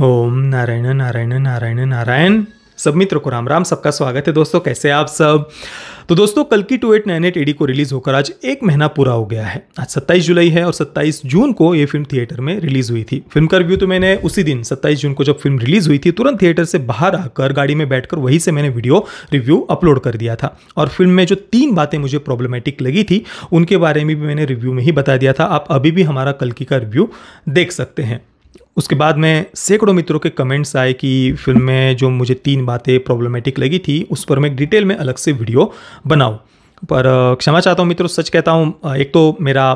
ओम नारायण नारायण नारायण नारायण सब मित्रों को राम राम सबका स्वागत है दोस्तों कैसे आप सब तो दोस्तों कल की two eight nine eight A D को रिलीज़ होकर आज एक महीना पूरा हो गया है आज 27 जुलाई है और 27 जून को ये फिल्म थिएटर में रिलीज़ हुई थी फिल्म का रिव्यू तो मैंने उसी दिन 27 जून को जब फिल्म रिलीज़ हुई थी तुरंत थिएटर से बाहर आकर गाड़ी में बैठकर वहीं से मैंने वीडियो रिव्यू अपलोड कर दिया था और फिल्म में जो तीन बातें मुझे प्रॉब्लमेटिक लगी थी उनके बारे में भी मैंने रिव्यू में ही बता दिया था आप अभी भी हमारा कल की का रिव्यू देख सकते हैं उसके बाद में सैकड़ों मित्रों के कमेंट्स आए कि फिल्म में जो मुझे तीन बातें प्रॉब्लमेटिक लगी थी उस पर मैं डिटेल में अलग से वीडियो बनाऊँ पर क्षमा चाहता हूँ मित्रों सच कहता हूँ एक तो मेरा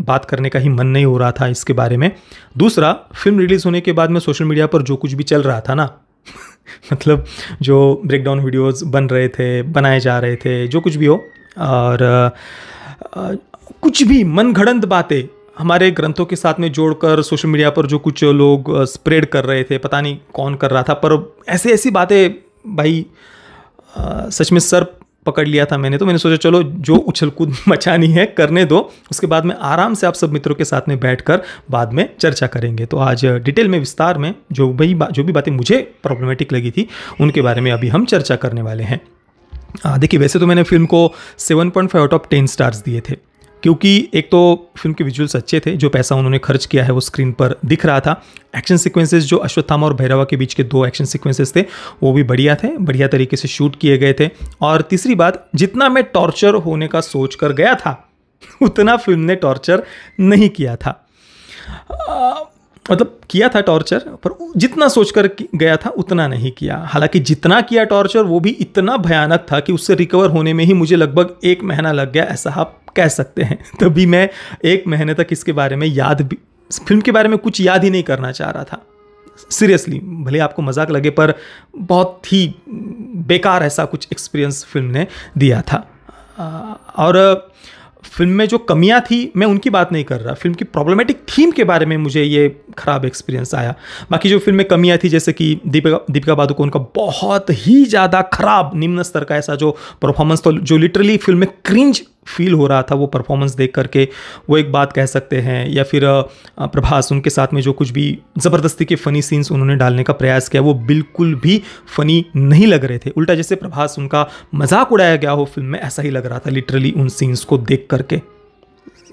बात करने का ही मन नहीं हो रहा था इसके बारे में दूसरा फिल्म रिलीज़ होने के बाद में सोशल मीडिया पर जो कुछ भी चल रहा था ना मतलब जो ब्रेकडाउन वीडियोस बन रहे थे बनाए जा रहे थे जो कुछ भी हो और आ, आ, कुछ भी मनगढ़ंत बातें हमारे ग्रंथों के साथ में जोड़कर सोशल मीडिया पर जो कुछ लोग स्प्रेड कर रहे थे पता नहीं कौन कर रहा था पर ऐसी ऐसी बातें भाई सच में सर पकड़ लिया था मैंने तो मैंने सोचा चलो जो उछल कूद मचानी है करने दो उसके बाद में आराम से आप सब मित्रों के साथ में कर बाद में चर्चा करेंगे तो आज डिटेल में विस्तार में जो भी जो भी बातें मुझे प्रॉब्लमेटिक लगी थी उनके बारे में अभी हम चर्चा करने वाले हैं देखिए वैसे तो मैंने फिल्म को 7.5 आउट ऑफ 10 स्टार्स दिए थे क्योंकि एक तो फिल्म के विजुअल्स अच्छे थे जो पैसा उन्होंने खर्च किया है वो स्क्रीन पर दिख रहा था एक्शन सिक्वेंसेज जो अश्वत्थामा और भैरवा के बीच के दो एक्शन सिक्वेंसेज थे वो भी बढ़िया थे बढ़िया तरीके से शूट किए गए थे और तीसरी बात जितना मैं टॉर्चर होने का सोच कर गया था उतना फिल्म ने टॉर्चर नहीं किया था मतलब किया था टॉर्चर पर जितना सोच कर गया था उतना नहीं किया हालांकि जितना किया टॉर्चर वो भी इतना भयानक था कि उससे रिकवर होने में ही मुझे लगभग एक महीना लग गया ऐसा आप कह सकते हैं तभी मैं एक महीने तक इसके बारे में याद भी फिल्म के बारे में कुछ याद ही नहीं करना चाह रहा था सीरियसली भले आपको मजाक लगे पर बहुत ही बेकार ऐसा कुछ एक्सपीरियंस फिल्म ने दिया था और फिल्म में जो कमियां थी मैं उनकी बात नहीं कर रहा फिल्म की प्रॉब्लमेटिक थीम के बारे में मुझे ये खराब एक्सपीरियंस आया बाकी जो फिल्म में कमियां थी जैसे कि दीपिका दीपिका पादुकोण का बहुत ही ज़्यादा खराब निम्न स्तर का ऐसा जो परफॉर्मेंस तो जो लिटरली फिल्म में क्रिंज फील हो रहा था वो परफॉर्मेंस देख करके वो एक बात कह सकते हैं या फिर प्रभास उनके साथ में जो कुछ भी ज़बरदस्ती के फ़नी सीन्स उन्होंने डालने का प्रयास किया वो बिल्कुल भी फ़नी नहीं लग रहे थे उल्टा जैसे प्रभास उनका मजाक उड़ाया गया हो फिल्म में ऐसा ही लग रहा था लिटरली उन सीन्स को देख करके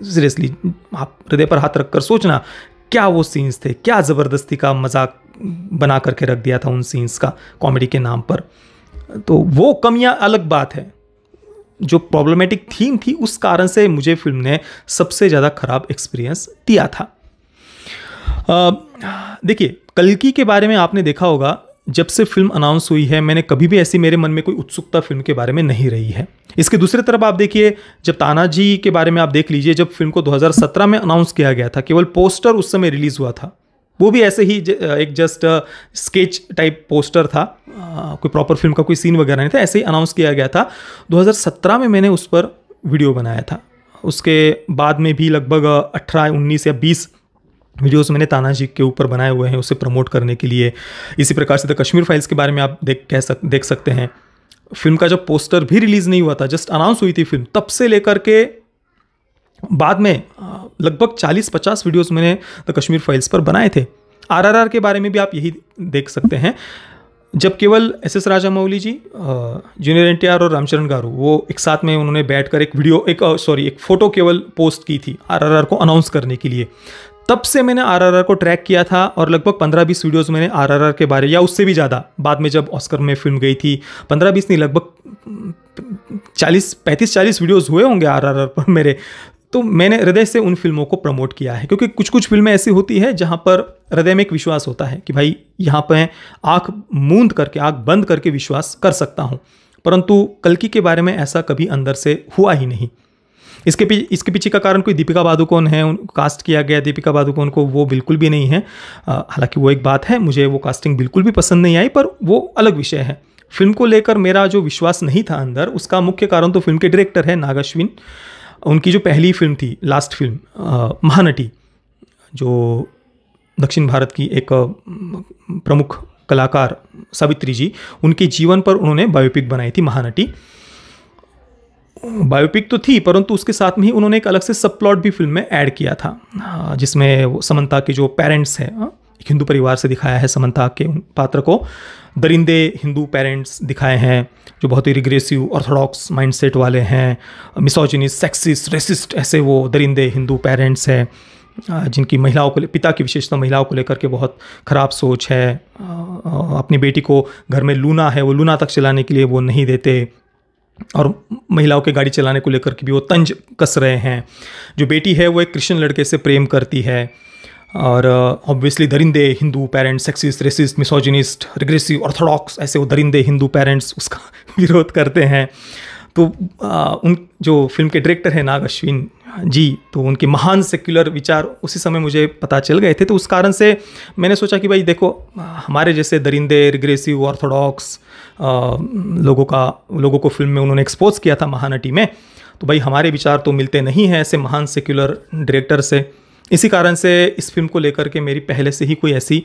सीरियसली आप हृदय पर हाथ रख कर सोचना क्या वो सीन्स थे क्या ज़बरदस्ती का मजाक बना करके रख दिया था उन सीन्स का कॉमेडी के नाम पर तो वो कमियाँ अलग बात है जो प्रॉब्लमेटिक थीम थी उस कारण से मुझे फिल्म ने सबसे ज़्यादा खराब एक्सपीरियंस दिया था देखिए कलकी के बारे में आपने देखा होगा जब से फिल्म अनाउंस हुई है मैंने कभी भी ऐसी मेरे मन में कोई उत्सुकता फिल्म के बारे में नहीं रही है इसके दूसरी तरफ आप देखिए जब तानाजी के बारे में आप देख लीजिए जब फिल्म को 2017 में अनाउंस किया गया था केवल पोस्टर उस समय रिलीज़ हुआ था वो भी ऐसे ही ज, एक जस्ट स्केच टाइप पोस्टर था कोई प्रॉपर फिल्म का कोई सीन वगैरह नहीं था ऐसे ही अनाउंस किया गया था 2017 में मैंने उस पर वीडियो बनाया था उसके बाद में भी लगभग 18 19 या 20 वीडियोस मैंने तानाजी के ऊपर बनाए हुए हैं उसे प्रमोट करने के लिए इसी प्रकार से द कश्मीर फाइल्स के बारे में आप देख कह सक देख सकते हैं फिल्म का जब पोस्टर भी रिलीज़ नहीं हुआ था जस्ट अनाउंस हुई थी फिल्म तब से लेकर के बाद में लगभग 40-50 वीडियोस मैंने द कश्मीर फाइल्स पर बनाए थे आरआरआर के बारे में भी आप यही देख सकते हैं जब केवल S S Rajamouli ji junior N और रामचरण गारू वो एक साथ में उन्होंने बैठकर एक वीडियो एक सॉरी एक फ़ोटो केवल पोस्ट की थी आरआरआर को अनाउंस करने के लिए तब से मैंने आरआरआर को ट्रैक किया था और लगभग 15-20 वीडियोस मैंने आरआरआर के बारे या उससे भी ज़्यादा बाद में जब ऑस्कर में फिल्म गई थी 15-20 नहीं लगभग 40 35-40 वीडियोस हुए होंगे आरआरआर पर मेरे तो मैंने हृदय से उन फिल्मों को प्रमोट किया है क्योंकि कुछ कुछ फिल्में ऐसी होती है जहाँ पर हृदय में एक विश्वास होता है कि भाई यहाँ पर आँख मूंद करके आँख बंद करके विश्वास कर सकता हूँ परंतु कलकी के बारे में ऐसा कभी अंदर से हुआ ही नहीं इसके पी इसके पीछे का कारण कोई दीपिका पादुकोण है उन कास्ट किया गया दीपिका पादुकोण को वो बिल्कुल भी नहीं है हालांकि वो एक बात है मुझे वो कास्टिंग बिल्कुल भी पसंद नहीं आई पर वो अलग विषय है फिल्म को लेकर मेरा जो विश्वास नहीं था अंदर उसका मुख्य कारण तो फिल्म के डायरेक्टर है नागाश्विन उनकी जो पहली फिल्म थी लास्ट फिल्म महानटी जो दक्षिण भारत की एक प्रमुख कलाकार सावित्री जी उनके जीवन पर उन्होंने बायोपिक बनाई थी महानटी बायोपिक तो थी परंतु उसके साथ में ही उन्होंने एक अलग से सब प्लॉट भी फिल्म में ऐड किया था जिसमें समंता के जो पेरेंट्स हैं एक हिंदू परिवार से दिखाया है समंता के पात्र को दरिंदे हिंदू पेरेंट्स दिखाए हैं जो बहुत ही रिग्रेसिव ऑर्थोडॉक्स माइंडसेट वाले हैं मिसोजिनिस सेक्सिस रेसिस्ट ऐसे वो दरिंदे हिंदू पेरेंट्स हैं जिनकी महिलाओं को पिता की विशेषता महिलाओं को लेकर के बहुत ख़राब सोच है अपनी बेटी को घर में लूना है वो लूना तक चलाने के लिए वो नहीं देते और महिलाओं के गाड़ी चलाने को लेकर के भी वो तंज कस रहे हैं जो बेटी है वो एक क्रिश्चियन लड़के से प्रेम करती है और ऑब्वियसली uh, दरिंदे Hindu parents sexist racist misogynist regressive orthodox ऐसे वो दरिंदे हिंदू पेरेंट्स उसका विरोध करते हैं तो uh, उन जो फिल्म के डायरेक्टर हैं नाग अश्विन जी तो उनके महान सेक्युलर विचार उसी समय मुझे पता चल गए थे तो उस कारण से मैंने सोचा कि भाई देखो हमारे जैसे दरिंदे रिग्रेसिव ऑर्थोडॉक्स uh, लोगों का लोगों को फिल्म में उन्होंने एक्सपोज किया था महानटी में तो भाई हमारे विचार तो मिलते नहीं हैं ऐसे महान सेक्युलर डायरेक्टर से इसी कारण से इस फिल्म को लेकर के मेरी पहले से ही कोई ऐसी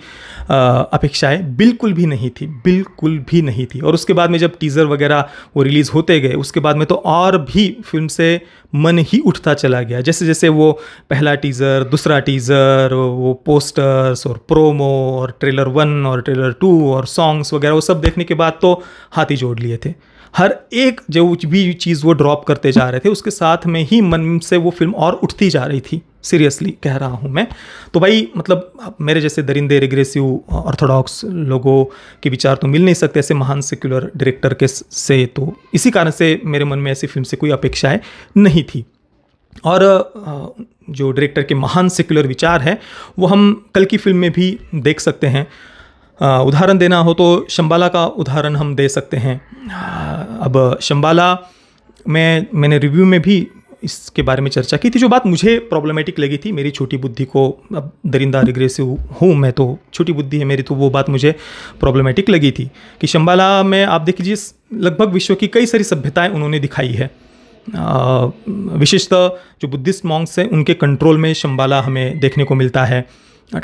अपेक्षाएं बिल्कुल भी नहीं थी बिल्कुल भी नहीं थी और उसके बाद में जब टीज़र वगैरह वो रिलीज़ होते गए उसके बाद में तो और भी फिल्म से मन ही उठता चला गया जैसे जैसे वो पहला टीज़र दूसरा टीज़र वो पोस्टर्स और प्रोमो और ट्रेलर वन और ट्रेलर टू और सॉन्ग्स वगैरह वो सब देखने के बाद तो हाथी जोड़ लिए थे हर एक जो भी चीज़ वो ड्रॉप करते जा रहे थे उसके साथ में ही मन से वो फिल्म और उठती जा रही थी सीरियसली कह रहा हूँ मैं तो भाई मतलब मेरे जैसे दरिंदे रिग्रेसिव ऑर्थोडॉक्स लोगों के विचार तो मिल नहीं सकते ऐसे महान सेक्युलर डायरेक्टर के से तो इसी कारण से मेरे मन में ऐसी फिल्म से कोई अपेक्षाएँ नहीं थी और जो डायरेक्टर के महान सेक्युलर विचार है वो हम कल की फिल्म में भी देख सकते हैं उदाहरण देना हो तो शंबाला का उदाहरण हम दे सकते हैं अब शंबाला में मैंने रिव्यू में भी इसके बारे में चर्चा की थी जो बात मुझे प्रॉब्लमेटिक लगी थी मेरी छोटी बुद्धि को अब दरिंदा रिग्रेसिव हूँ मैं तो छोटी बुद्धि है मेरी तो वो बात मुझे प्रॉब्लमेटिक लगी थी कि शंबाला में आप देख लीजिए लगभग विश्व की कई सारी सभ्यताएं उन्होंने दिखाई है विशेषतः जो बुद्धिस्ट मॉन्ग्स हैं उनके कंट्रोल में शंबाला हमें देखने को मिलता है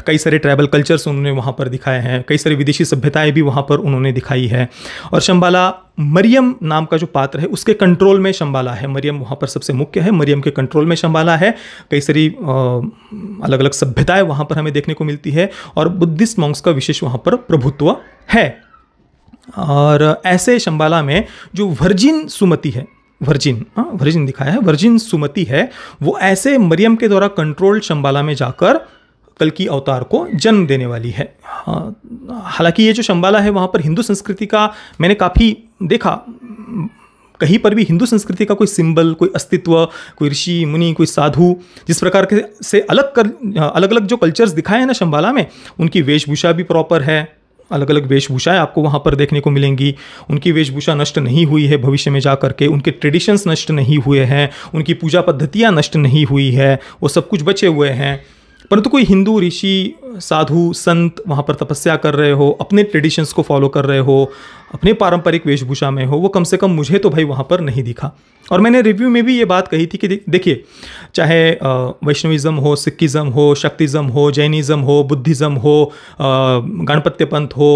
कई सारे ट्राइबल कल्चर्स उन्होंने वहाँ पर दिखाए हैं कई सारी विदेशी सभ्यताएं भी वहाँ पर उन्होंने दिखाई है और शंबाला मरियम नाम का जो पात्र है उसके कंट्रोल में शंबाला है मरियम वहाँ पर सबसे मुख्य है मरियम के कंट्रोल में शंबाला है कई सारी अलग अलग सभ्यताएं वहाँ पर हमें देखने को मिलती है और बुद्धिस्ट मॉन्क्स का विशेष वहाँ पर प्रभुत्व है और ऐसे शंबाला में जो वर्जिन सुमति है वर्जिन हाँ वर्जिन दिखाया है वर्जिन सुमति है वो ऐसे मरियम के द्वारा कंट्रोल्ड शंबाला में जाकर कल्कि अवतार को जन्म देने वाली है हाँ, हालांकि ये जो शंबाला है वहाँ पर हिंदू संस्कृति का मैंने काफ़ी देखा कहीं पर भी हिंदू संस्कृति का कोई सिंबल कोई अस्तित्व कोई ऋषि मुनि कोई साधु जिस प्रकार के से अलग कर अलग अलग जो कल्चर्स दिखाए हैं ना शंबाला में उनकी वेशभूषा भी प्रॉपर है अलग अलग वेशभूषाएं आपको वहाँ पर देखने को मिलेंगी उनकी वेशभूषा नष्ट नहीं हुई है भविष्य में जा करके उनके ट्रेडिशंस नष्ट नहीं हुए हैं उनकी पूजा पद्धतियाँ नष्ट नहीं हुई है वो सब कुछ बचे हुए हैं परंतु कोई हिंदू ऋषि साधु संत वहाँ पर तपस्या कर रहे हो अपने ट्रेडिशंस को फॉलो कर रहे हो अपने पारंपरिक वेशभूषा में हो वो कम से कम मुझे तो भाई वहाँ पर नहीं दिखा और मैंने रिव्यू में भी ये बात कही थी कि देखिए चाहे वैष्णविज़्म हो सिक्किज़म हो शक्तिज़म हो जैनिज़्म हो बुद्धिज़्म हो गणपत्य पंथ हो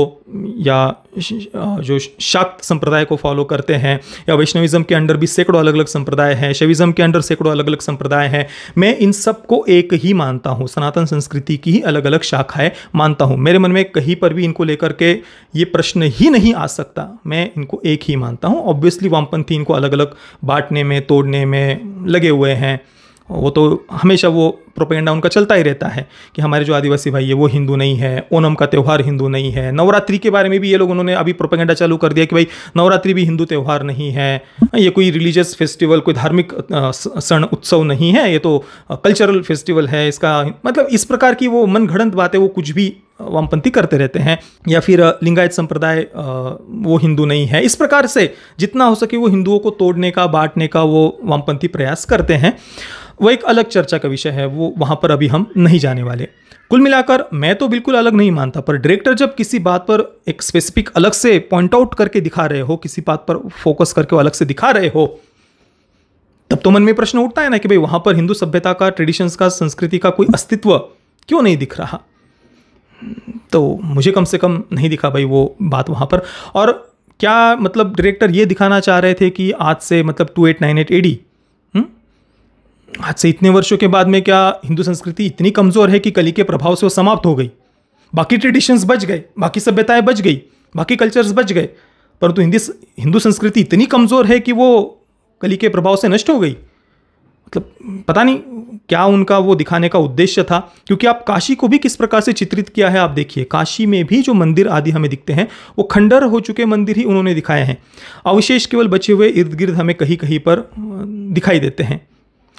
या जो शाक्त संप्रदाय को फॉलो करते हैं या वैष्णविज़्म के अंडर भी सैकड़ों अलग अलग संप्रदाय हैं शैविज़्म के अंडर सैकड़ों अलग अलग संप्रदाय हैं मैं इन सबको एक ही मानता हूँ सनातन संस्कृति की ही अलग अलग शाखा है मानता हूँ मेरे मन में कहीं पर भी इनको लेकर के ये प्रश्न ही नहीं आ सकता मैं इनको एक ही मानता हूँ ऑब्वियसली वामपंथी इनको अलग अलग बांटने में तोड़ने में लगे हुए हैं वो तो हमेशा वो प्रोपेगेंडा उनका चलता ही रहता है कि हमारे जो आदिवासी भाई है वो हिंदू नहीं है ओनम का त्यौहार हिंदू नहीं है नवरात्रि के बारे में भी ये लोग उन्होंने अभी प्रोपेगेंडा चालू कर दिया कि भाई नवरात्रि भी हिंदू त्यौहार नहीं है ये कोई रिलीजियस फेस्टिवल कोई धार्मिक सण उत्सव नहीं है ये तो कल्चरल फेस्टिवल है इसका मतलब इस प्रकार की वो मन घड़ंत बातें वो कुछ भी वामपंथी करते रहते हैं या फिर लिंगायत संप्रदाय वो हिंदू नहीं है इस प्रकार से जितना हो सके वो हिंदुओं को तोड़ने का बांटने का वो वामपंथी प्रयास करते हैं वह एक अलग चर्चा का विषय है वो वहाँ पर अभी हम नहीं जाने वाले कुल मिलाकर मैं तो बिल्कुल अलग नहीं मानता पर डायरेक्टर जब किसी बात पर एक स्पेसिफिक अलग से पॉइंट आउट करके दिखा रहे हो किसी बात पर फोकस करके अलग से दिखा रहे हो तब तो मन में प्रश्न उठता है ना कि भाई वहां पर हिंदू सभ्यता का ट्रेडिशंस का संस्कृति का कोई अस्तित्व क्यों नहीं दिख रहा तो मुझे कम से कम नहीं दिखा भाई वो बात वहां पर और क्या मतलब डायरेक्टर ये दिखाना चाह रहे थे कि आज से मतलब two eight nine eight A D आज से इतने वर्षों के बाद में क्या हिंदू संस्कृति इतनी कमज़ोर है कि कली के प्रभाव से वो समाप्त हो गई बाकी ट्रेडिशंस बच गए बाकी सभ्यताएं बच गई बाकी कल्चर्स बच गए परंतु हिंदी हिंदू संस्कृति इतनी कमज़ोर है कि वो कली के प्रभाव से नष्ट हो गई मतलब पता नहीं क्या उनका वो दिखाने का उद्देश्य था क्योंकि आप काशी को भी किस प्रकार से चित्रित किया है आप देखिए काशी में भी जो मंदिर आदि हमें दिखते हैं वो खंडर हो चुके मंदिर ही उन्होंने दिखाए हैं अवशेष केवल बचे हुए इर्द गिर्द हमें कहीं कहीं पर दिखाई देते हैं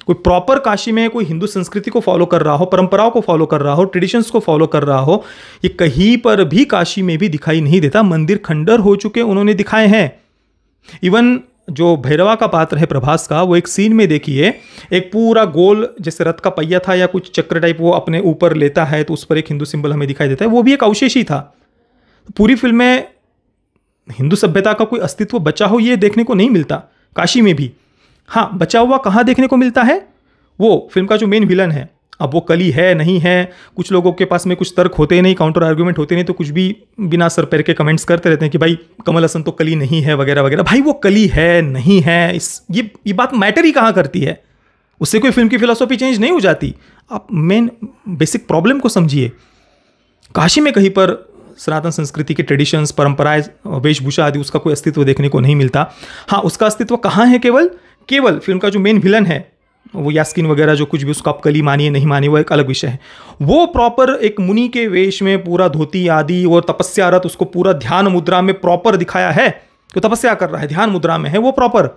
कोई प्रॉपर काशी में कोई हिंदू संस्कृति को फॉलो कर रहा हो परंपराओं को फॉलो कर रहा हो ट्रेडिशंस को फॉलो कर रहा हो ये कहीं पर भी काशी में भी दिखाई नहीं देता मंदिर खंडर हो चुके उन्होंने दिखाए हैं इवन जो भैरवा का पात्र है प्रभास का वो एक सीन में देखिए एक पूरा गोल जैसे रथ का पहिया था या कुछ चक्र टाइप वो अपने ऊपर लेता है तो उस पर एक हिंदू सिंबल हमें दिखाई देता है वो भी एक अवशेष ही था पूरी फिल्म में हिंदू सभ्यता का कोई अस्तित्व बचा हो ये देखने को नहीं मिलता काशी में भी हाँ बचा हुआ कहाँ देखने को मिलता है वो फिल्म का जो मेन विलन है अब वो कली है नहीं है कुछ लोगों के पास में कुछ तर्क होते नहीं काउंटर आर्ग्यूमेंट होते नहीं तो कुछ भी बिना सर पैर के कमेंट्स करते रहते हैं कि भाई कमल हसन तो कली नहीं है वगैरह वगैरह भाई वो कली है नहीं है इस ये ये बात मैटर ही कहाँ करती है उससे कोई फिल्म की फिलोसॉफी चेंज नहीं हो जाती आप मेन बेसिक प्रॉब्लम को समझिए काशी में कहीं पर सनातन संस्कृति के ट्रेडिशंस परंपराएं वेशभूषा आदि उसका कोई अस्तित्व देखने को नहीं मिलता हाँ उसका अस्तित्व कहाँ है केवल केवल फिल्म का जो मेन विलन है वो यास्किन वगैरह जो कुछ भी उसको आप कली मानिए नहीं मानिए वो एक अलग विषय है वो प्रॉपर एक मुनि के वेश में पूरा धोती आदि और तपस्यारत उसको पूरा ध्यान मुद्रा में प्रॉपर दिखाया है तो तपस्या कर रहा है ध्यान मुद्रा में है वो प्रॉपर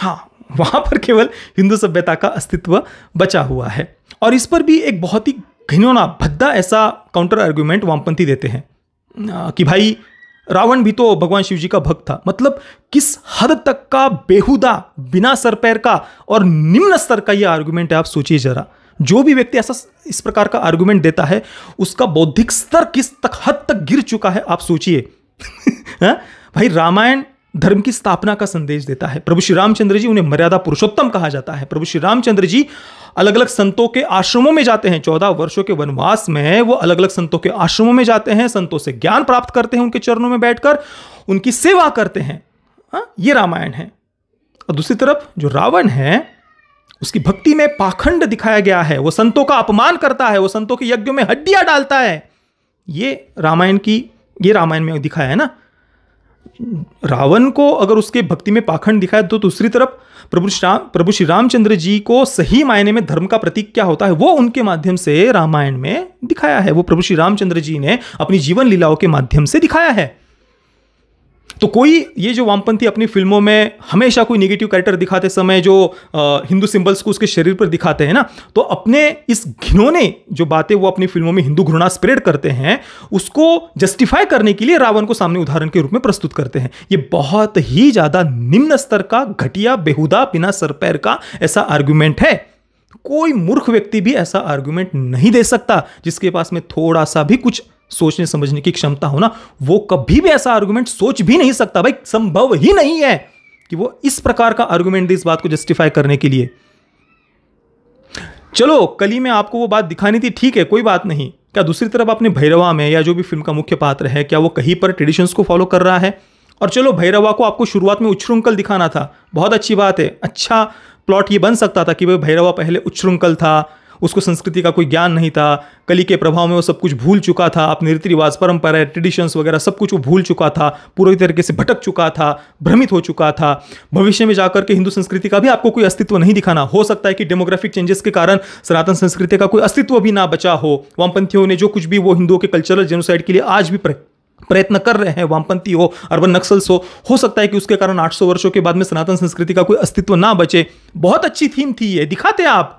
हाँ वहाँ पर केवल हिंदू सभ्यता का अस्तित्व बचा हुआ है और इस पर भी एक बहुत ही घिनौना भद्दा ऐसा काउंटर आर्ग्यूमेंट वामपंथी देते हैं कि भाई रावण भी तो भगवान शिव जी का भक्त था मतलब किस हद तक का बेहुदा बिना सर पैर का और निम्न स्तर का ये आर्ग्यूमेंट है आप सोचिए जरा जो भी व्यक्ति ऐसा इस प्रकार का आर्ग्यूमेंट देता है उसका बौद्धिक स्तर किस तक हद तक गिर चुका है आप सोचिए हाँ? भाई रामायण धर्म की स्थापना का संदेश देता है प्रभु श्री रामचंद्र जी उन्हें मर्यादा पुरुषोत्तम कहा जाता है प्रभु श्री रामचंद्र जी अलग अलग संतों के आश्रमों में जाते हैं चौदह वर्षों के वनवास में वो अलग अलग संतों के आश्रमों में जाते हैं संतों से ज्ञान प्राप्त करते हैं उनके चरणों में बैठकर उनकी सेवा करते हैं हाँ ये रामायण है और दूसरी तरफ जो रावण है उसकी भक्ति में पाखंड दिखाया गया है वो संतों का अपमान करता है वो संतों के यज्ञों में हड्डियां डालता है ये रामायण की ये रामायण में दिखाया है ना रावण को अगर उसके भक्ति में पाखंड दिखाए तो दूसरी तरफ प्रभु श्राम प्रभु श्री रामचंद्र जी को सही मायने में धर्म का प्रतीक क्या होता है वो उनके माध्यम से रामायण में दिखाया है वो प्रभु श्री रामचंद्र जी ने अपनी जीवन लीलाओं के माध्यम से दिखाया है तो कोई ये जो वामपंथी अपनी फिल्मों में हमेशा कोई निगेटिव कैरेक्टर दिखाते समय जो हिंदू सिंबल्स को उसके शरीर पर दिखाते हैं ना तो अपने इस घिनौने जो बातें वो अपनी फिल्मों में हिंदू घृणा स्प्रेड करते हैं उसको जस्टिफाई करने के लिए रावण को सामने उदाहरण के रूप में प्रस्तुत करते हैं ये बहुत ही ज़्यादा निम्न स्तर का घटिया बेहुदा बिना सरपैर का ऐसा आर्ग्यूमेंट है कोई मूर्ख व्यक्ति भी ऐसा आर्ग्यूमेंट नहीं दे सकता जिसके पास में थोड़ा सा भी कुछ सोचने समझने की क्षमता हो ना वो कभी भी ऐसा आर्ग्यूमेंट सोच भी नहीं सकता भाई संभव ही नहीं है कि वो इस प्रकार का आर्ग्यूमेंट दे इस बात को जस्टिफाई करने के लिए चलो कली में आपको वो बात दिखानी थी ठीक है कोई बात नहीं क्या दूसरी तरफ आपने भैरवा में या जो भी फिल्म का मुख्य पात्र है क्या वो कहीं पर ट्रेडिशंस को फॉलो कर रहा है और चलो भैरवा को आपको शुरुआत में उच्छृंखल दिखाना था बहुत अच्छी बात है अच्छा प्लॉट ये बन सकता था कि भाई भैरवा पहले उच्छृंखल था उसको संस्कृति का कोई ज्ञान नहीं था कली के प्रभाव में वो सब कुछ भूल चुका था अपने रीति रिवाज परंपरा ट्रेडिशंस वगैरह सब कुछ वो भूल चुका था पूरी तरीके से भटक चुका था भ्रमित हो चुका था भविष्य में जाकर के हिंदू संस्कृति का भी आपको कोई अस्तित्व नहीं दिखाना हो सकता है कि डेमोग्राफिक चेंजेस के कारण सनातन संस्कृति का कोई अस्तित्व भी ना बचा हो वामपंथियों ने जो कुछ भी वो हिंदुओं के कल्चरल जेनोसाइड के लिए आज भी प्रयत्न कर रहे हैं वामपंथी हो अर्बन नक्सल्स हो हो सकता है कि उसके कारण 800 वर्षों के बाद में सनातन संस्कृति का कोई अस्तित्व ना बचे बहुत अच्छी थीम थी ये दिखाते आप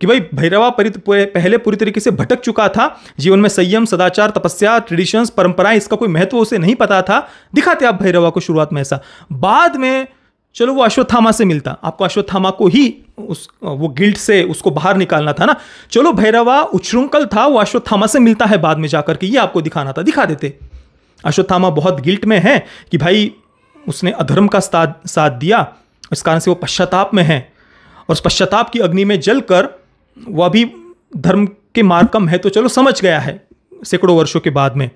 कि भाई भैरवा परित पहले पूरी तरीके से भटक चुका था जीवन में संयम सदाचार तपस्या ट्रेडिशंस परंपराएं इसका कोई महत्व उसे नहीं पता था दिखाते आप भैरवा को शुरुआत में ऐसा बाद में चलो वो अश्वत्थामा से मिलता आपको अश्वत्थामा को ही उस वो गिल्ट से उसको बाहर निकालना था ना चलो भैरवा उच्छृंखल था वो अश्वत्थामा से मिलता है बाद में जाकर के ये आपको दिखाना था दिखा देते अश्वत्थामा बहुत गिल्ट में है कि भाई उसने अधर्म का साथ दिया इस कारण से वो पश्चाताप में है और उस पश्चाताप की अग्नि में जलकर वह भी धर्म के मार्ग का महत्व तो चलो समझ गया है सैकड़ों वर्षों के बाद में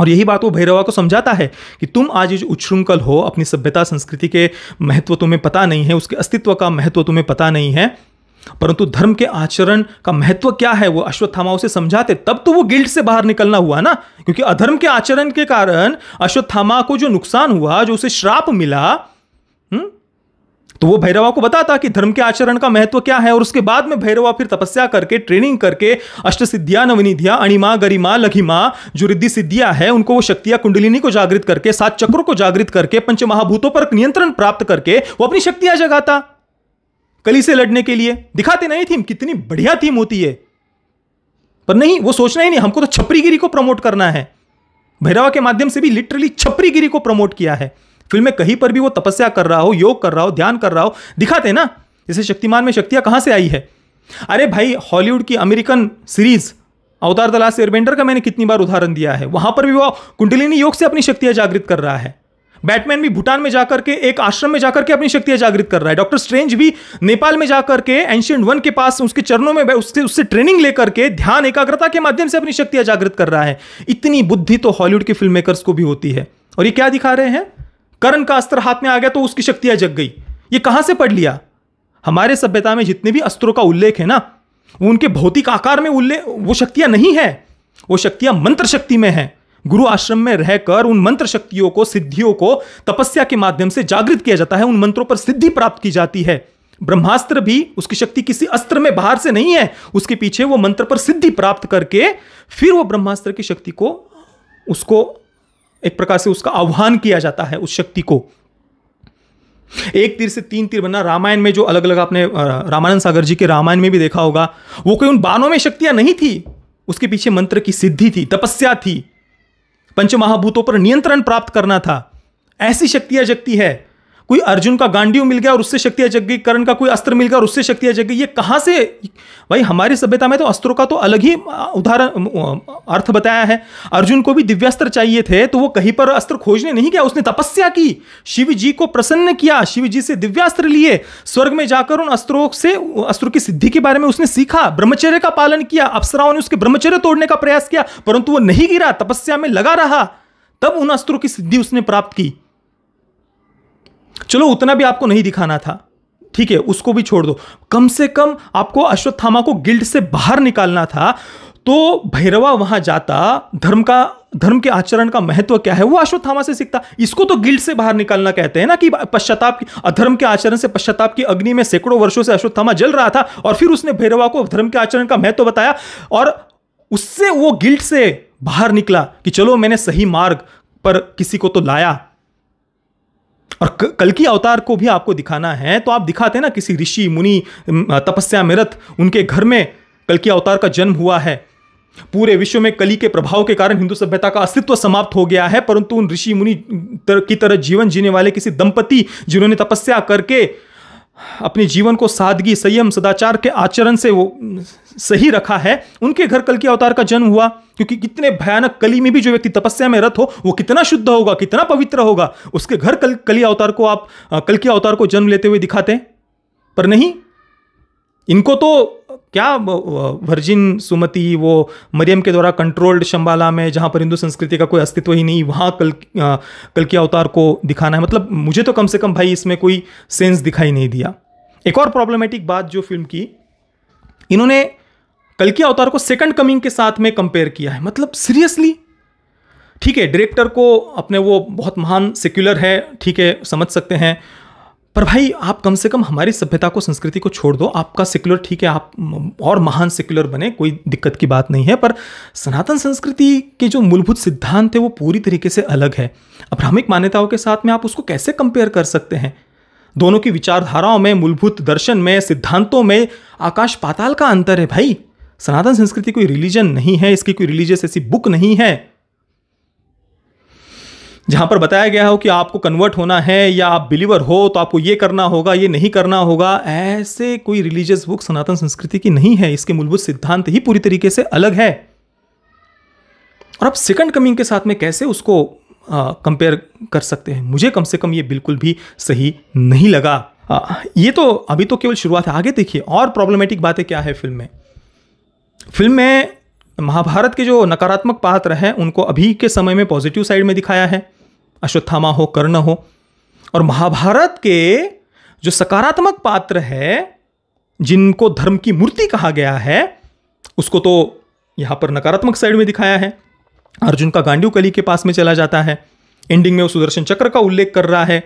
और यही बात वो भैरवा को समझाता है कि तुम आज जो उच्छृंखल हो अपनी सभ्यता संस्कृति के महत्व तुम्हें पता नहीं है उसके अस्तित्व का महत्व तुम्हें पता नहीं है परंतु धर्म के आचरण का महत्व क्या है वो अश्वत्थामा उसे समझाते तब तो वो गिल्ड से बाहर निकलना हुआ ना क्योंकि अधर्म के आचरण के कारण अश्वत्थामा को जो नुकसान हुआ जो उसे श्राप मिला हुँ? हम्म, तो वो भैरवा को बताता कि धर्म के आचरण का महत्व क्या है और उसके बाद में भैरवा फिर तपस्या करके ट्रेनिंग करके अष्ट सिद्धिया नवनिधिया अणिमा गरिमा लघिमा जो रिद्धि सिद्धियां है उनको वो शक्तियां कुंडलिनी को जागृत करके सात चक्रों को जागृत करके पंच महाभूतों पर नियंत्रण प्राप्त करके वो अपनी शक्तियां जगाता कली से लड़ने के लिए दिखाते नहीं थीम कितनी बढ़िया थीम होती है पर नहीं वो सोचना ही नहीं हमको तो छपरीगिरी को प्रमोट करना है भैरवा के माध्यम से भी लिटरली छपरीगिरी को प्रमोट किया है फिल्म में कहीं पर भी वो तपस्या कर रहा हो योग कर रहा हो ध्यान कर रहा हो दिखाते ना जैसे शक्तिमान में शक्तियाँ कहाँ से आई है अरे भाई हॉलीवुड की American series Avatar the last airbender का मैंने कितनी बार उदाहरण दिया है वहां पर भी वो कुंडलिनी योग से अपनी शक्तियां जागृत कर रहा है बैटमैन भी भूटान में जाकर के एक आश्रम में जाकर के अपनी शक्तियां जागृत कर रहा है डॉक्टर स्ट्रेंज भी नेपाल में जाकर के एंशियंट वन के पास उसके चरणों में उससे उससे ट्रेनिंग लेकर के ध्यान एकाग्रता के माध्यम से अपनी शक्तियां जागृत कर रहा है इतनी बुद्धि तो हॉलीवुड के फिल्म मेकर्स को भी होती है और ये क्या दिखा रहे हैं करण का अस्त्र हाथ में आ गया तो उसकी शक्तियां जग गई ये कहां से पढ़ लिया हमारे सभ्यता में जितने भी अस्त्रों का उल्लेख है ना उनके भौतिक आकार में उल्लेख वो शक्तियां नहीं है वो शक्तियां मंत्र शक्ति में है गुरु आश्रम में रहकर उन मंत्र शक्तियों को सिद्धियों को तपस्या के माध्यम से जागृत किया जाता है उन मंत्रों पर सिद्धि प्राप्त की जाती है ब्रह्मास्त्र भी उसकी शक्ति किसी अस्त्र में बाहर से नहीं है उसके पीछे वो मंत्र पर सिद्धि प्राप्त करके फिर वो ब्रह्मास्त्र की शक्ति को उसको एक प्रकार से उसका आह्वान किया जाता है उस शक्ति को एक तीर से तीन तीर बनना रामायण में जो अलग अलग आपने रामानंद सागर जी के रामायण में भी देखा होगा वो कोई उन बाणों में शक्तियां नहीं थी उसके पीछे मंत्र की सिद्धि थी तपस्या थी पंचमहाभूतों पर नियंत्रण प्राप्त करना था ऐसी शक्तियां जगती है कोई अर्जुन का गांडीव मिल गया और उससे शक्ति जग गई करण का कोई अस्त्र मिल गया और उससे शक्ति जग गई ये कहाँ से भाई हमारी सभ्यता में तो अस्त्रों का तो अलग ही उदाहरण अर्थ बताया है अर्जुन को भी दिव्यास्त्र चाहिए थे तो वो कहीं पर अस्त्र खोजने नहीं गया उसने तपस्या की शिव जी को प्रसन्न किया शिव जी से दिव्यास्त्र लिए स्वर्ग में जाकर उन अस्त्रों से अस्त्रों की सिद्धि के बारे में उसने सीखा ब्रह्मचर्य का पालन किया अप्सराओं ने उसके ब्रह्मचर्य तोड़ने का प्रयास किया परंतु वो नहीं गिरा तपस्या में लगा रहा तब उन अस्त्रों की सिद्धि उसने प्राप्त की चलो उतना भी आपको नहीं दिखाना था ठीक है उसको भी छोड़ दो कम से कम आपको अश्वत्थामा को गिल्ड से बाहर निकालना था तो भैरवा वहां जाता धर्म का धर्म के आचरण का महत्व क्या है वो अश्वत्थामा से सीखता इसको तो गिल्ड से बाहर निकालना कहते हैं ना कि पश्चाताप की अधर्म के आचरण से पश्चाताप की अग्नि में सैकड़ों वर्षों से अश्वत्थामा जल रहा था और फिर उसने भैरवा को धर्म के आचरण का महत्व बताया और उससे वो गिल्ट से बाहर निकला कि चलो मैंने सही मार्ग पर किसी को तो लाया और कल की अवतार को भी आपको दिखाना है तो आप दिखाते ना किसी ऋषि मुनि तपस्या मृत उनके घर में कल की अवतार का जन्म हुआ है पूरे विश्व में कली के प्रभाव के कारण हिंदू सभ्यता का अस्तित्व समाप्त हो गया है परंतु उन ऋषि मुनि की तरह जीवन जीने वाले किसी दंपति जिन्होंने तपस्या करके अपने जीवन को सादगी संयम सदाचार के आचरण से वो सही रखा है उनके घर कल के अवतार का जन्म हुआ क्योंकि कितने भयानक कली में भी जो व्यक्ति तपस्या में रत हो वो कितना शुद्ध होगा कितना पवित्र होगा उसके घर कल कली अवतार को आप कल के अवतार को जन्म लेते हुए दिखाते हैं पर नहीं इनको तो क्या वर्जिन सुमति वो मरियम के द्वारा कंट्रोल्ड शंबाला में जहाँ पर हिंदू संस्कृति का कोई अस्तित्व ही नहीं वहाँ कल कल के अवतार को दिखाना है मतलब मुझे तो कम से कम भाई इसमें कोई सेंस दिखाई नहीं दिया एक और प्रॉब्लमेटिक बात जो फिल्म की इन्होंने कल के अवतार को सेकंड कमिंग के साथ में कंपेयर किया है मतलब सीरियसली ठीक है डायरेक्टर को अपने वो बहुत महान सेक्युलर है ठीक है समझ सकते हैं पर भाई आप कम से कम हमारी सभ्यता को संस्कृति को छोड़ दो आपका सेक्युलर ठीक है आप और महान सेक्युलर बने कोई दिक्कत की बात नहीं है पर सनातन संस्कृति के जो मूलभूत सिद्धांत है वो पूरी तरीके से अलग है अब्राह्मिक मान्यताओं के साथ में आप उसको कैसे कंपेयर कर सकते हैं दोनों की विचारधाराओं में मूलभूत दर्शन में सिद्धांतों में आकाश पाताल का अंतर है भाई सनातन संस्कृति कोई रिलीजन नहीं है इसकी कोई रिलीजियस ऐसी बुक नहीं है जहां पर बताया गया हो कि आपको कन्वर्ट होना है या आप बिलीवर हो तो आपको ये करना होगा ये नहीं करना होगा ऐसे कोई रिलीजियस बुक सनातन संस्कृति की नहीं है इसके मूलभूत सिद्धांत ही पूरी तरीके से अलग है और आप सेकंड कमिंग के साथ में कैसे उसको कंपेयर कर सकते हैं मुझे कम से कम ये बिल्कुल भी सही नहीं लगा आ, ये तो अभी तो केवल शुरुआत है आगे देखिए और प्रॉब्लमेटिक बातें क्या है फिल्म में फिल्म में महाभारत के जो नकारात्मक पात्र हैं उनको अभी के समय में पॉजिटिव साइड में दिखाया है अश्वत्थामा हो कर्ण हो और महाभारत के जो सकारात्मक पात्र है जिनको धर्म की मूर्ति कहा गया है उसको तो यहाँ पर नकारात्मक साइड में दिखाया है अर्जुन का गांडू कली के पास में चला जाता है एंडिंग में वो सुदर्शन चक्र का उल्लेख कर रहा है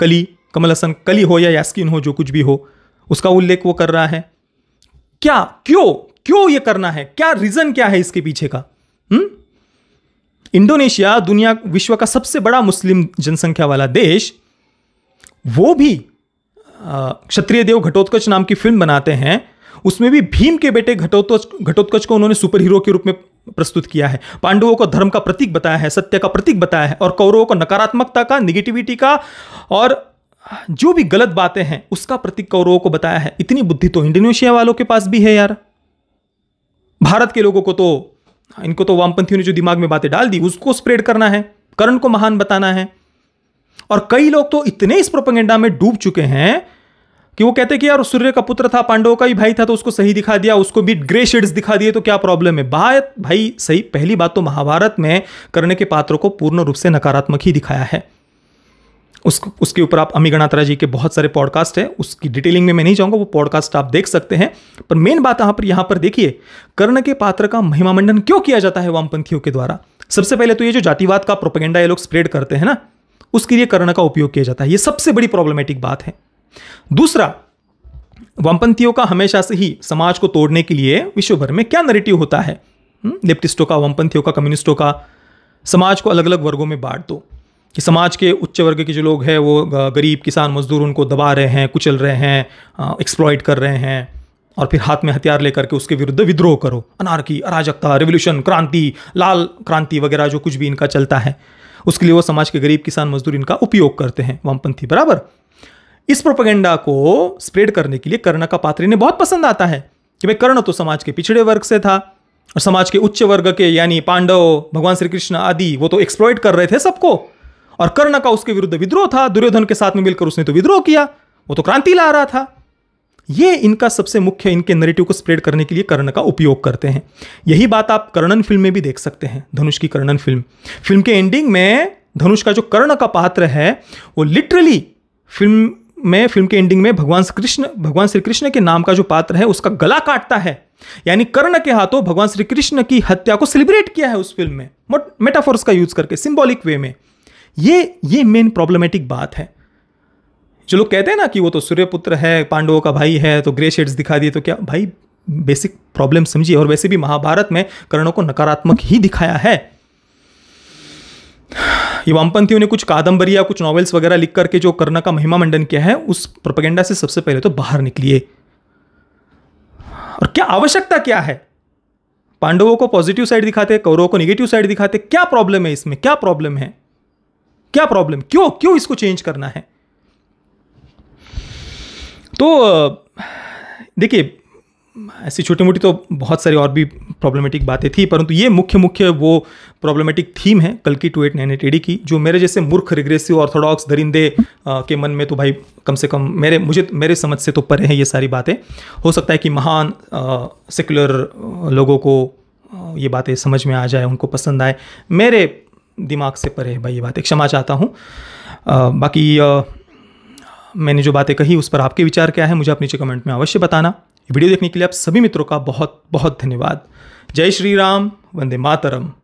कली कमल हसन कली हो या यास्किन हो जो कुछ भी हो उसका उल्लेख वो कर रहा है क्या क्यों क्यों ये करना है क्या रीजन क्या है इसके पीछे का हुँ? हम्म? इंडोनेशिया दुनिया विश्व का सबसे बड़ा मुस्लिम जनसंख्या वाला देश वो भी क्षत्रिय देव घटोत्कच नाम की फिल्म बनाते हैं उसमें भी भीम के बेटे घटोत्कच घटोत्कच को उन्होंने सुपर हीरो के रूप में प्रस्तुत किया है पांडवों को धर्म का प्रतीक बताया है सत्य का प्रतीक बताया है और कौरवों को नकारात्मकता का निगेटिविटी का और जो भी गलत बातें हैं उसका प्रतीक कौरवों को बताया है इतनी बुद्धि तो इंडोनेशिया वालों के पास भी है यार भारत के लोगों को तो इनको तो वामपंथियों ने जो दिमाग में बातें डाल दी उसको स्प्रेड करना है करण को महान बताना है और कई लोग तो इतने इस प्रोपेगेंडा में डूब चुके हैं कि वो कहते कि यार सूर्य का पुत्र था पांडवों का ही भाई था तो उसको सही दिखा दिया उसको भी ग्रे शेड्स दिखा दिए तो क्या प्रॉब्लम है भारत भाई सही पहली बात तो महाभारत में करने के पात्र को पूर्ण रूप से नकारात्मक ही दिखाया है उस उसके ऊपर आप अमी गणात्रा जी के बहुत सारे पॉडकास्ट हैं उसकी डिटेलिंग में मैं नहीं जाऊँगा वो पॉडकास्ट आप देख सकते हैं पर मेन बात यहाँ पर यहाँ पर देखिए कर्ण के पात्र का महिमामंडन क्यों किया जाता है वामपंथियों के द्वारा सबसे पहले तो ये जो जातिवाद का प्रोपेगेंडा ये लोग स्प्रेड करते हैं ना उसके लिए कर्ण का उपयोग किया जाता है ये सबसे बड़ी प्रॉब्लमेटिक बात है दूसरा वामपंथियों का हमेशा से ही समाज को तोड़ने के लिए विश्व भर में क्या नरेटिव होता है हम्म, लेफ्टिस्टों का वामपंथियों का कम्युनिस्टों का समाज को अलग अलग वर्गों में बांट दो कि समाज के उच्च वर्ग के जो लोग हैं वो गरीब किसान मजदूर उनको दबा रहे हैं कुचल रहे हैं एक्सप्लॉयट कर रहे हैं और फिर हाथ में हथियार लेकर के उसके विरुद्ध विद्रोह करो अनारकी अराजकता रेवोल्यूशन क्रांति लाल क्रांति वगैरह जो कुछ भी इनका चलता है उसके लिए वो समाज के गरीब किसान मजदूर इनका उपयोग करते हैं वामपंथी बराबर इस प्रोपेगेंडा को स्प्रेड करने के लिए कर्ण का पात्र इन्हें बहुत पसंद आता है कि भाई कर्ण तो समाज के पिछड़े वर्ग से था और समाज के उच्च वर्ग के यानी पांडव भगवान श्री कृष्ण आदि वो तो एक्सप्लॉयट कर रहे थे सबको और कर्ण का उसके विरुद्ध विद्रोह था दुर्योधन के साथ में मिलकर उसने तो विद्रोह किया वो तो क्रांति ला रहा था ये इनका सबसे मुख्य इनके नरेटिव को स्प्रेड करने के लिए कर्ण का उपयोग करते हैं यही बात आप कर्णन फिल्म में भी देख सकते हैं धनुष की कर्णन फिल्म फिल्म के एंडिंग में धनुष का जो कर्ण का पात्र है वो लिटरली फिल्म में फिल्म के एंडिंग में भगवान कृष्ण भगवान श्री कृष्ण के नाम का जो पात्र है उसका गला काटता है यानी कर्ण के हाथों भगवान श्री कृष्ण की हत्या को सेलिब्रेट किया है उस फिल्म में मेटाफोर्स का यूज करके सिंबॉलिक वे में ये ये मेन प्रॉब्लमेटिक बात है जो लोग कहते हैं ना कि वो तो सूर्यपुत्र है पांडवों का भाई है तो ग्रे शेड्स दिखा दिए तो क्या भाई बेसिक प्रॉब्लम समझिए और वैसे भी महाभारत में कर्णों को नकारात्मक ही दिखाया है ये वामपंथियों ने कुछ कादंबरिया या कुछ नॉवेल्स वगैरह लिख करके जो कर्ण का महिमा मंडन किया है उस प्रोपेगेंडा से सबसे पहले तो बाहर निकलिए और क्या आवश्यकता क्या है पांडवों को पॉजिटिव साइड दिखाते कौरवों को निगेटिव साइड दिखाते क्या प्रॉब्लम है इसमें क्या प्रॉब्लम है क्या प्रॉब्लम क्यों क्यों इसको चेंज करना है तो देखिए ऐसी छोटी मोटी तो बहुत सारी और भी प्रॉब्लमेटिक बातें थी परंतु ये मुख्य मुख्य वो प्रॉब्लमेटिक थीम है कल की two eight nine eight A D की जो मेरे जैसे मूर्ख रिग्रेसिव ऑर्थोडॉक्स दरिंदे के मन में तो भाई कम से कम मेरे मुझे मेरे समझ से तो परे हैं ये सारी बातें हो सकता है कि महान सेकुलर लोगों को ये बातें समझ में आ जाए उनको पसंद आए मेरे दिमाग से परे है भाई ये एक क्षमा चाहता हूँ बाकी आ, मैंने जो बातें कही उस पर आपके विचार क्या है मुझे आप नीचे कमेंट में अवश्य बताना वीडियो देखने के लिए आप सभी मित्रों का बहुत बहुत धन्यवाद जय श्री राम वंदे मातरम